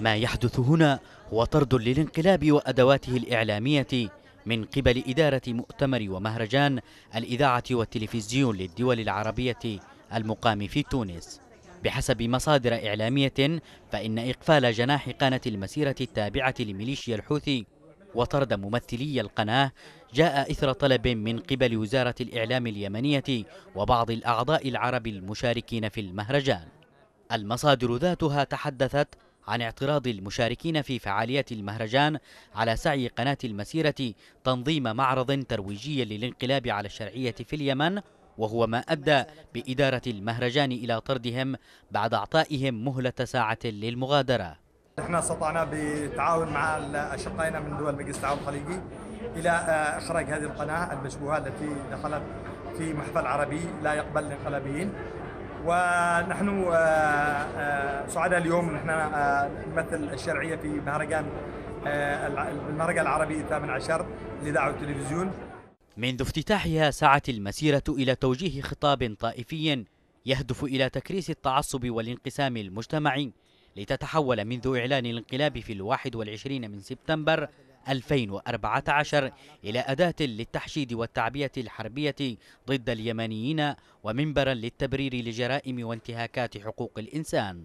ما يحدث هنا هو طرد للانقلاب وأدواته الإعلامية من قبل إدارة مؤتمر ومهرجان الإذاعة والتلفزيون للدول العربية المقام في تونس بحسب مصادر إعلامية فإن إقفال جناح قناة المسيرة التابعة لميليشيا الحوثي وطرد ممثلي القناة جاء إثر طلب من قبل وزارة الإعلام اليمنية وبعض الأعضاء العرب المشاركين في المهرجان المصادر ذاتها تحدثت عن اعتراض المشاركين في فعاليات المهرجان على سعي قناة المسيرة تنظيم معرض ترويجي للانقلاب على الشرعية في اليمن وهو ما أدى بإدارة المهرجان إلى طردهم بعد أعطائهم مهلة ساعة للمغادرة نحن استطعنا بالتعاون مع أشقائنا من دول مجلس التعاون الخليجي إلى آه، إخراج هذه القناة المشبوهة التي دخلت في محفل عربي لا يقبل الانقلابيين ونحن آه، آه، سعداء اليوم نحن آه، نمثل الشرعية في مهرجان المهرجان العربي الثامن عشر للإذاعة والتلفزيون منذ افتتاحها سعت المسيرة إلى توجيه خطاب طائفي يهدف إلى تكريس التعصب والانقسام المجتمعي لتتحول منذ إعلان الانقلاب في الواحد والعشرين من سبتمبر 2014 إلى أداة للتحشيد والتعبية الحربية ضد اليمنيين ومنبرا للتبرير لجرائم وانتهاكات حقوق الإنسان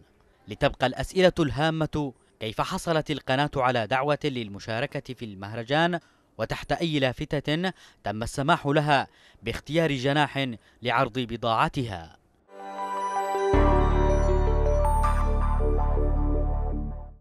لتبقى الأسئلة الهامة كيف حصلت القناة على دعوة للمشاركة في المهرجان وتحت أي لافتة تم السماح لها باختيار جناح لعرض بضاعتها